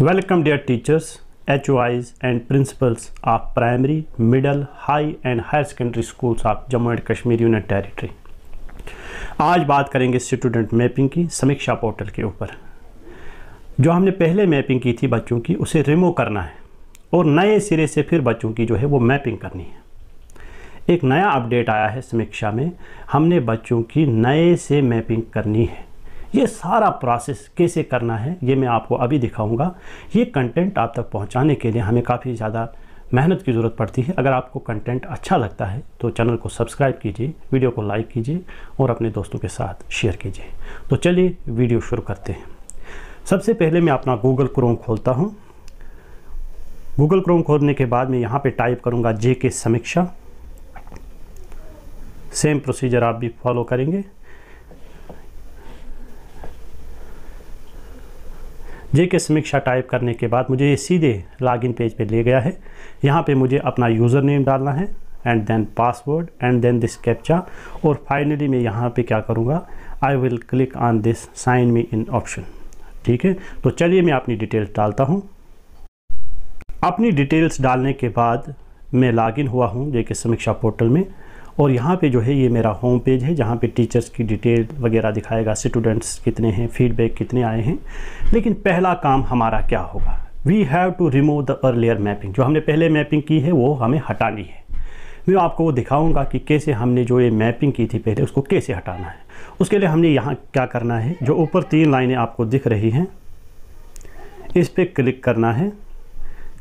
welcome dear teachers HOIs and principals of primary middle high and higher secondary school of Jammu and Kashmir union territory आज बात करेंगे student mapping की समीक्षा portal के ऊपर जो हमने पहले मैपिंग की थी बच्चों की उसे रिमूव करना है और नए सिरे से फिर बच्चों की जो है वो मैपिंग करनी है एक नया अपडेट आया है समीक्षा में हमने बच्चों की नए से मैपिंग करनी है ये सारा प्रोसेस कैसे करना है ये मैं आपको अभी दिखाऊंगा ये कंटेंट आप तक पहुंचाने के लिए हमें काफ़ी ज़्यादा मेहनत की ज़रूरत पड़ती है अगर आपको कंटेंट अच्छा लगता है तो चैनल को सब्सक्राइब कीजिए वीडियो को लाइक कीजिए और अपने दोस्तों के साथ शेयर कीजिए तो चलिए वीडियो शुरू करते हैं सबसे पहले मैं अपना गूगल क्रोम खोलता हूँ गूगल क्रोम खोलने के बाद मैं यहाँ पर टाइप करूँगा जे के समीक्षा सेम प्रोसीजर आप भी फॉलो करेंगे जे के समीक्षा टाइप करने के बाद मुझे ये सीधे लॉगिन पेज पे ले गया है यहाँ पे मुझे अपना यूज़र नेम डालना है and then password and then this captcha और फाइनली मैं यहाँ पे क्या करूँगा I will click on this sign me in option ठीक है तो चलिए मैं अपनी डिटेल्स डालता हूँ अपनी डिटेल्स डालने के बाद मैं लॉगिन हुआ हूँ जे के समीक्षा पोर्टल में और यहाँ पे जो है ये मेरा होम पेज है जहाँ पे टीचर्स की डिटेल वगैरह दिखाएगा स्टूडेंट्स कितने हैं फीडबैक कितने आए हैं लेकिन पहला काम हमारा क्या होगा we have to remove the earlier mapping जो हमने पहले मैपिंग की है वो हमें हटानी है मैं आपको वो दिखाऊंगा कि कैसे हमने जो ये मैपिंग की थी पहले उसको कैसे हटाना है उसके लिए हमने यहाँ क्या करना है जो ऊपर तीन लाइनें आपको दिख रही हैं इस पर क्लिक करना है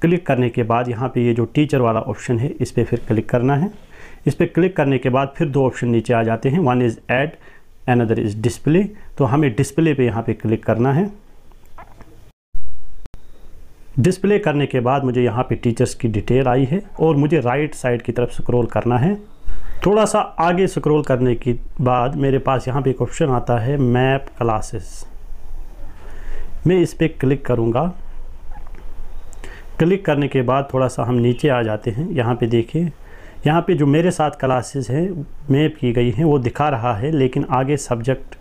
क्लिक करने के बाद यहाँ पे ये जो टीचर वाला ऑप्शन है इस पर फिर क्लिक करना है इस पर क्लिक करने के बाद फिर दो ऑप्शन नीचे आ जाते हैं one is add other is display तो हमें डिस्प्ले पे यहाँ पे क्लिक करना है डिस्प्ले करने के बाद मुझे यहाँ पे टीचर्स की डिटेल आई है और मुझे राइट साइड की तरफ स्क्रॉल करना है थोड़ा सा आगे स्क्रॉल करने के बाद मेरे पास यहाँ पे एक ऑप्शन आता है मैप क्लासेस मैं इस पर क्लिक करूँगा क्लिक करने के बाद थोड़ा सा हम नीचे आ जाते हैं यहाँ पे देखिए यहाँ पे जो मेरे साथ क्लासेस हैं मैप की गई हैं वो दिखा रहा है लेकिन आगे सब्जेक्ट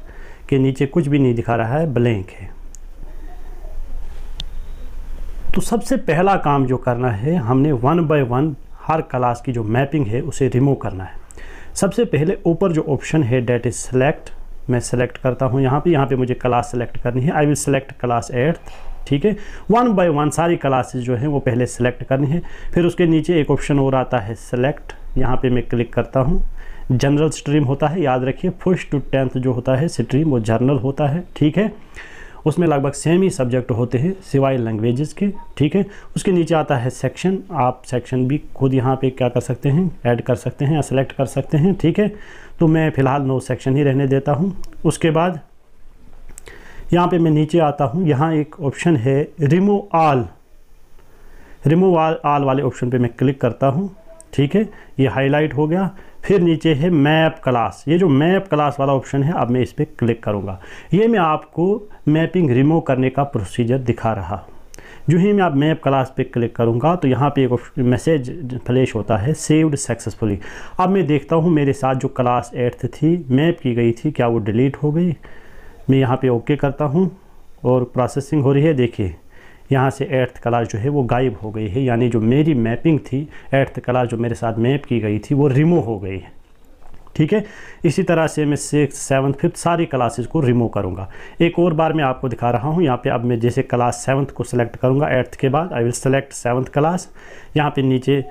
के नीचे कुछ भी नहीं दिखा रहा है ब्लैंक है तो सबसे पहला काम जो करना है हमने वन बाय वन हर क्लास की जो मैपिंग है उसे रिमूव करना है सबसे पहले ऊपर जो ऑप्शन है डेट इज़ सेलेक्ट मैं सेलेक्ट करता हूँ यहाँ पे यहाँ पे मुझे क्लास सेलेक्ट करनी है I will select class eighth ठीक है वन बाय वन सारी क्लासेस जो हैं वो पहले सेलेक्ट करनी है फिर उसके नीचे एक ऑप्शन और आता है सेलेक्ट यहाँ पे मैं क्लिक करता हूँ जनरल स्ट्रीम होता है याद रखिए फर्स्ट टू टेंथ जो होता है स्ट्रीम वो जनरल होता है ठीक है उसमें लगभग सेम ही सब्जेक्ट होते हैं सिवाय लैंग्वेजेस के ठीक है उसके नीचे आता है सेक्शन आप सेक्शन भी खुद यहाँ पे क्या कर सकते हैं ऐड कर सकते हैं या सेलेक्ट कर सकते हैं ठीक है तो मैं फ़िलहाल नो सेक्शन ही रहने देता हूँ उसके बाद यहाँ पे मैं नीचे आता हूँ यहाँ एक ऑप्शन है रिमूव आल रिमूव आल आल वाले ऑप्शन पे मैं क्लिक करता हूँ ठीक है ये हाईलाइट हो गया फिर नीचे है मैप क्लास ये जो मैप क्लास वाला ऑप्शन है अब मैं इस पर क्लिक करूँगा ये मैं आपको मैपिंग रिमूव करने का प्रोसीजर दिखा रहा हूँ जो ही मैं आप मैप क्लास पे क्लिक करूँगा तो यहाँ पे एक मैसेज फ्लैश होता है सेव्ड सक्सेसफुली अब मैं देखता हूँ मेरे साथ जो क्लास एट्थ थी मैप की गई थी क्या वो डिलीट हो गई मैं यहाँ पे ओके करता हूँ और प्रोसेसिंग हो रही है देखिए यहाँ से एट्थ क्लास जो है वो गायब हो गई है यानी जो मेरी मैपिंग थी एर्थ क्लास जो मेरे साथ मैप की गई थी वो रिमूव हो गई है ठीक है इसी तरह से मैं सिक्स सेवन्थ फिफ्थ सारी क्लासेस को रिमूव करूँगा एक और बार मैं आपको दिखा रहा हूँ यहाँ पे अब मैं जैसे क्लास सेवन्थ को सिलेक्ट करूँगा एट्थ के बाद I will select seventh class यहाँ पे नीचे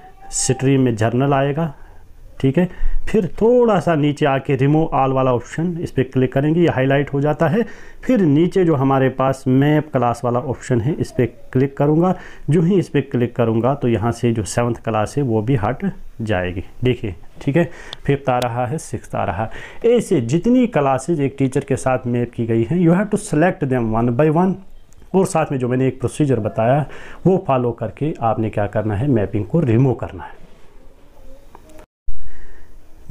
स्ट्रीम में जर्नल आएगा ठीक है फिर थोड़ा सा नीचे आके रिमूव आल वाला ऑप्शन इस पर क्लिक करेंगे ये हाईलाइट हो जाता है फिर नीचे जो हमारे पास मैप क्लास वाला ऑप्शन है इस पर क्लिक करूँगा जो ही इस पर क्लिक करूँगा तो यहाँ से जो सेवन्थ क्लास है वो भी हट जाएगी देखिए ठीक है फिफ्थ आ रहा है सिक्स आ रहा है ऐसे जितनी क्लासेज एक टीचर के साथ मैप की गई हैं you have to select them one by one और साथ में जो मैंने एक प्रोसीजर बताया वो फॉलो करके आपने क्या करना है मैपिंग को रिमूव करना है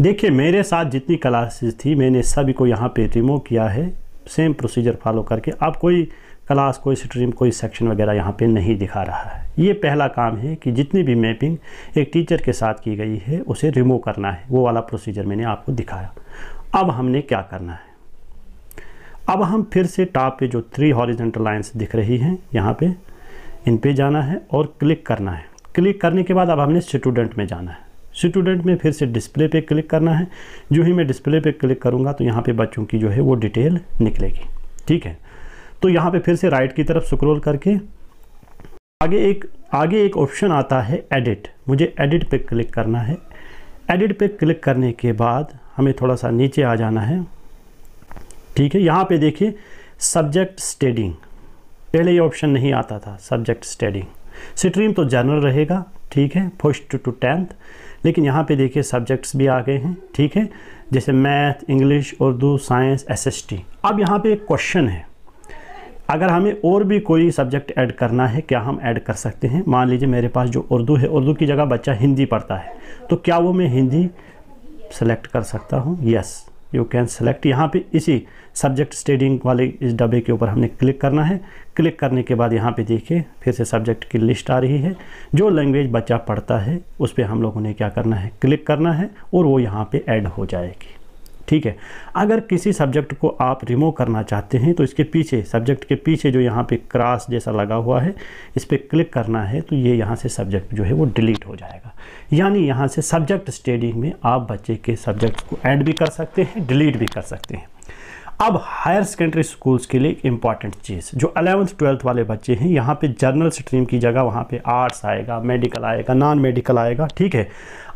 देखिए मेरे साथ जितनी क्लासेस थी मैंने सभी को यहाँ पे रिमूव किया है सेम प्रोसीजर फॉलो करके अब कोई क्लास कोई स्ट्रीम कोई सेक्शन वगैरह यहाँ पे नहीं दिखा रहा है ये पहला काम है कि जितनी भी मैपिंग एक टीचर के साथ की गई है उसे रिमूव करना है वो वाला प्रोसीजर मैंने आपको दिखाया अब हमने क्या करना है अब हम फिर से टॉप पे जो थ्री हॉरिजेंटल लाइन्स दिख रही हैं यहाँ पर इन पर जाना है और क्लिक करना है क्लिक करने के बाद अब हमने स्टूडेंट में जाना है स्टूडेंट में फिर से डिस्प्ले पे क्लिक करना है जो ही मैं डिस्प्ले पे क्लिक करूँगा तो यहाँ पे बच्चों की जो है वो डिटेल निकलेगी ठीक है तो यहाँ पे फिर से राइट की तरफ स्क्रोल करके आगे एक आगे एक ऑप्शन आता है एडिट मुझे एडिट पे क्लिक करना है एडिट पे क्लिक करने के बाद हमें थोड़ा सा नीचे आ जाना है ठीक है यहाँ पर देखिए सब्जेक्ट स्टेडिंग पहले ये ऑप्शन नहीं आता था सब्जेक्ट स्टेडिंग स्ट्रीम तो जनरल रहेगा ठीक है फर्स्ट टू टेंथ लेकिन यहाँ पे देखिए सब्जेक्ट्स भी आ गए हैं ठीक है जैसे math English Urdu science SST अब यहाँ पे एक क्वेश्चन है अगर हमें और भी कोई सब्जेक्ट ऐड करना है क्या हम ऐड कर सकते हैं मान लीजिए मेरे पास जो उर्दू है उर्दू की जगह बच्चा हिंदी पढ़ता है तो क्या वो मैं हिंदी सेलेक्ट कर सकता हूँ यस यू कैन सेलेक्ट यहाँ पे इसी सब्जेक्ट स्टेडिंग वाले इस डब्बे के ऊपर हमने क्लिक करना है क्लिक करने के बाद यहाँ पे देखिए फिर से सब्जेक्ट की लिस्ट आ रही है जो लैंग्वेज बच्चा पढ़ता है उस पर हम लोगों ने क्या करना है क्लिक करना है और वो यहाँ पे ऐड हो जाएगी ठीक है अगर किसी सब्जेक्ट को आप रिमूव करना चाहते हैं तो इसके पीछे सब्जेक्ट के पीछे जो यहाँ पे क्रास जैसा लगा हुआ है इस पर क्लिक करना है तो ये यहाँ से सब्जेक्ट जो है वो डिलीट हो जाएगा यानी यहाँ से सब्जेक्ट स्टडी में आप बच्चे के सब्जेक्ट को ऐड भी कर सकते हैं डिलीट भी कर सकते हैं अब हायर सेकेंडरी स्कूल्स के लिए एक इंपॉर्टेंट चीज़ जो अलेवंथ ट्वेल्थ वाले बच्चे हैं यहाँ पे जर्नल स्ट्रीम की जगह वहाँ पे आर्ट्स आएगा मेडिकल आएगा नॉन मेडिकल आएगा ठीक है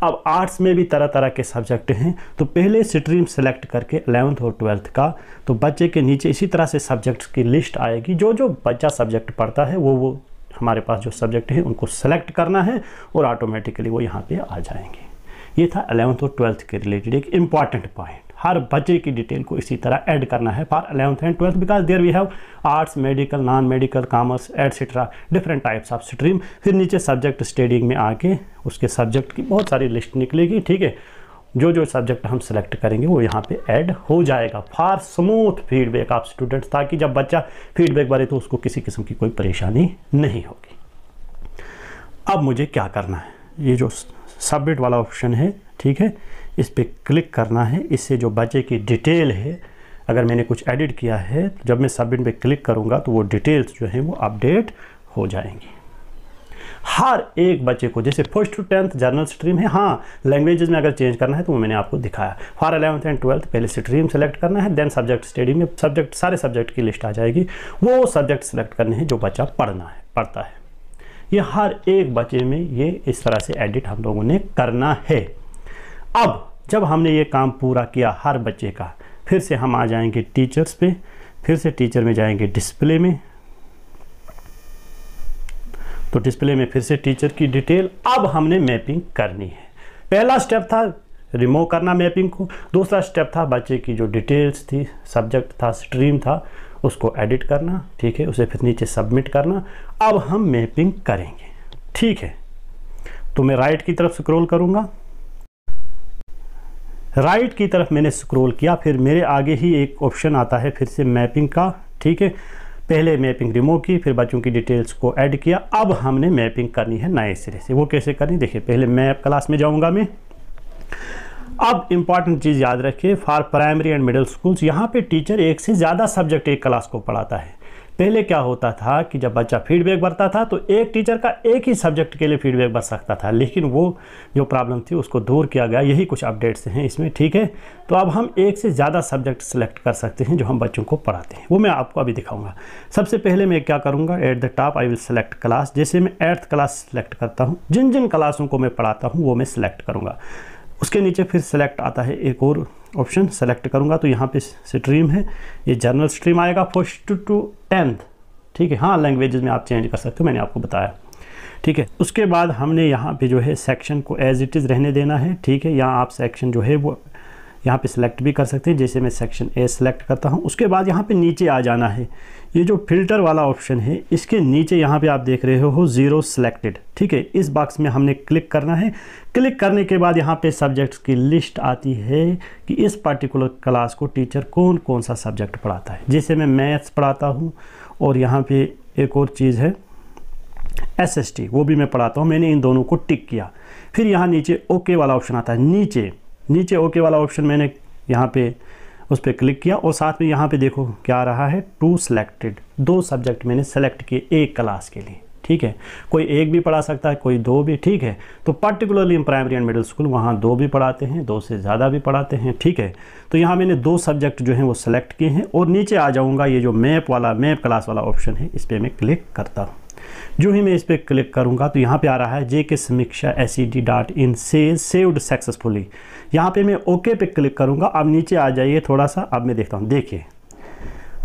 अब आर्ट्स में भी तरह तरह के सब्जेक्ट हैं तो पहले स्ट्रीम सेलेक्ट करके अलेवंथ और ट्वेल्थ का तो बच्चे के नीचे इसी तरह से सब्जेक्ट्स की लिस्ट आएगी जो जो बच्चा सब्जेक्ट पढ़ता है वो वो हमारे पास जो सब्जेक्ट हैं उनको सेलेक्ट करना है और ऑटोमेटिकली वो यहाँ पर आ जाएंगे ये था अलेवंथ और ट्वेल्थ के रिलेटेड एक इम्पॉर्टेंट पॉइंट हर बच्चे की डिटेल को इसी तरह ऐड करना है for eleventh and twelfth because there we have arts medical non medical commerce etcetera different types of stream फिर नीचे सब्जेक्ट स्टडिंग में आके उसके सब्जेक्ट की बहुत सारी लिस्ट निकलेगी ठीक है जो जो सब्जेक्ट हम सेलेक्ट करेंगे वो यहाँ पे ऐड हो जाएगा फार स्मूथ फीडबैक आप स्टूडेंट्स ताकि जब बच्चा फीडबैक भरे तो उसको किसी किस्म की कोई परेशानी नहीं होगी अब मुझे क्या करना है ये जो सबमिट वाला ऑप्शन है ठीक है इस पर क्लिक करना है इससे जो बच्चे की डिटेल है अगर मैंने कुछ एडिट किया है जब मैं सबमिट पे क्लिक करूँगा तो वो डिटेल्स जो हैं वो अपडेट हो जाएंगी हर एक बच्चे को जैसे first to tenth general stream है हाँ लैंग्वेजेस में अगर चेंज करना है तो वो मैंने आपको दिखाया फॉर अलेवंथ एंड ट्वेल्थ पहले स्ट्रीम सेलेक्ट करना है देन सब्जेक्ट स्टडी में सब्जेक्ट सारे सब्जेक्ट की लिस्ट आ जाएगी वो सब्जेक्ट सेलेक्ट करने हैं जो बच्चा पढ़ना है पढ़ता है ये हर एक बच्चे में ये इस तरह से एडिट हम लोगों ने करना है अब जब हमने ये काम पूरा किया हर बच्चे का फिर से हम आ जाएंगे टीचर्स पे फिर से टीचर में जाएंगे डिस्प्ले में तो डिस्प्ले में फिर से टीचर की डिटेल अब हमने मैपिंग करनी है पहला स्टेप था रिमूव करना मैपिंग को दूसरा स्टेप था बच्चे की जो डिटेल्स थी सब्जेक्ट था स्ट्रीम था उसको एडिट करना ठीक है उसे फिर नीचे सबमिट करना अब हम मैपिंग करेंगे ठीक है तो मैं राइट की तरफ स्क्रोल करूँगा राइट right की तरफ मैंने स्क्रॉल किया फिर मेरे आगे ही एक ऑप्शन आता है फिर से मैपिंग का ठीक है पहले मैपिंग रिमूव की फिर बच्चों की डिटेल्स को ऐड किया अब हमने मैपिंग करनी है नए सिरे से वो कैसे करनी देखिए पहले मैप क्लास में जाऊँगा मैं अब इम्पॉर्टेंट चीज़ याद रखिए for primary and middle schools यहाँ पे टीचर एक से ज़्यादा सब्जेक्ट एक क्लास को पढ़ाता है पहले क्या होता था कि जब बच्चा फीडबैक भरता था तो एक टीचर का एक ही सब्जेक्ट के लिए फीडबैक भर सकता था लेकिन वो जो प्रॉब्लम थी उसको दूर किया गया यही कुछ अपडेट्स हैं इसमें ठीक है तो अब हम एक से ज़्यादा सब्जेक्ट सेलेक्ट कर सकते हैं जो हम बच्चों को पढ़ाते हैं वो मैं आपको अभी दिखाऊँगा सबसे पहले मैं क्या करूँगा at the top I will select class जैसे मैं एट्थ क्लास सेलेक्ट करता हूँ जिन जिन क्लासों को मैं पढ़ाता हूँ वो मैं सिलेक्ट करूँगा उसके नीचे फिर सेलेक्ट आता है एक और ऑप्शन सेलेक्ट करूँगा तो यहाँ पे स्ट्रीम है ये जनरल स्ट्रीम आएगा फर्स्ट टू टेंथ ठीक है हाँ लैंग्वेजेस में आप चेंज कर सकते हो मैंने आपको बताया ठीक है उसके बाद हमने यहाँ पे जो है सेक्शन को एज इट इज़ रहने देना है ठीक है यहाँ आप सेक्शन जो है वो यहाँ पे सेलेक्ट भी कर सकते हैं जैसे मैं सेक्शन ए सेलेक्ट करता हूँ उसके बाद यहाँ पे नीचे आ जाना है ये जो फिल्टर वाला ऑप्शन है इसके नीचे यहाँ पे आप देख रहे हो ज़ीरो सेलेक्टेड ठीक है इस बॉक्स में हमने क्लिक करना है क्लिक करने के बाद यहाँ पे सब्जेक्ट्स की लिस्ट आती है कि इस पर्टिकुलर क्लास को टीचर कौन कौन सा सब्जेक्ट पढ़ाता है जैसे मैं मैथ्स पढ़ाता हूँ और यहाँ पर एक और चीज़ है एस वो भी मैं पढ़ाता हूँ मैंने इन दोनों को टिक किया फिर यहाँ नीचे ओके वाला ऑप्शन आता है नीचे नीचे ओके वाला ऑप्शन मैंने यहाँ पे उस पर क्लिक किया और साथ में यहाँ पे देखो क्या आ रहा है टू सेलेक्टेड दो सब्जेक्ट मैंने सेलेक्ट किए एक क्लास के लिए ठीक है कोई एक भी पढ़ा सकता है कोई दो भी ठीक है तो particularly in primary and middle school वहाँ दो भी पढ़ाते हैं दो से ज़्यादा भी पढ़ाते हैं ठीक है तो यहाँ मैंने दो सब्जेक्ट जो हैं वो सेलेक्ट किए हैं और नीचे आ जाऊँगा ये जो मैप वाला मैप क्लास वाला ऑप्शन है इस पर मैं क्लिक करता हूँ जो ही मैं इस पर क्लिक करूँगा तो यहाँ पे आ रहा है जे के समीक्षा एस डॉट इन से सेव्ड सक्सेसफुली यहाँ पे मैं ओके पे क्लिक करूँगा अब नीचे आ जाइए थोड़ा सा अब मैं देखता हूँ देखिए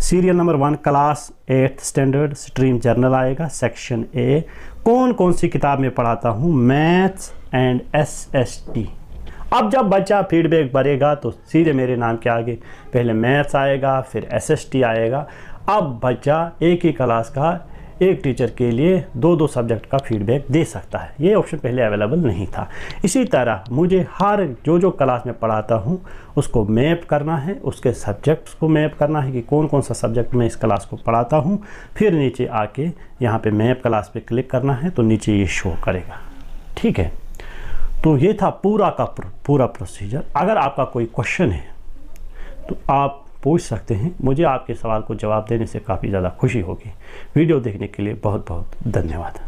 serial number one class eighth standard stream general आएगा सेक्शन ए कौन कौन सी किताब में पढ़ाता हूँ maths and S S T अब जब बच्चा फीडबैक भरेगा तो सीधे मेरे नाम के आगे पहले मैथ्स आएगा फिर एस एस टी आएगा अब बच्चा एक ही क्लास का एक टीचर के लिए दो दो सब्जेक्ट का फीडबैक दे सकता है ये ऑप्शन पहले अवेलेबल नहीं था इसी तरह मुझे हर जो जो क्लास में पढ़ाता हूँ उसको मैप करना है उसके सब्जेक्ट्स को मैप करना है कि कौन कौन सा सब्जेक्ट मैं इस क्लास को पढ़ाता हूँ फिर नीचे आके यहाँ पे मैप क्लास पे क्लिक करना है तो नीचे ये शो करेगा ठीक है तो ये था पूरा का पूरा प्रोसीजर अगर आपका कोई क्वेश्चन है तो आप पूछ सकते हैं मुझे आपके सवाल को जवाब देने से काफ़ी ज़्यादा खुशी होगी वीडियो देखने के लिए बहुत बहुत धन्यवाद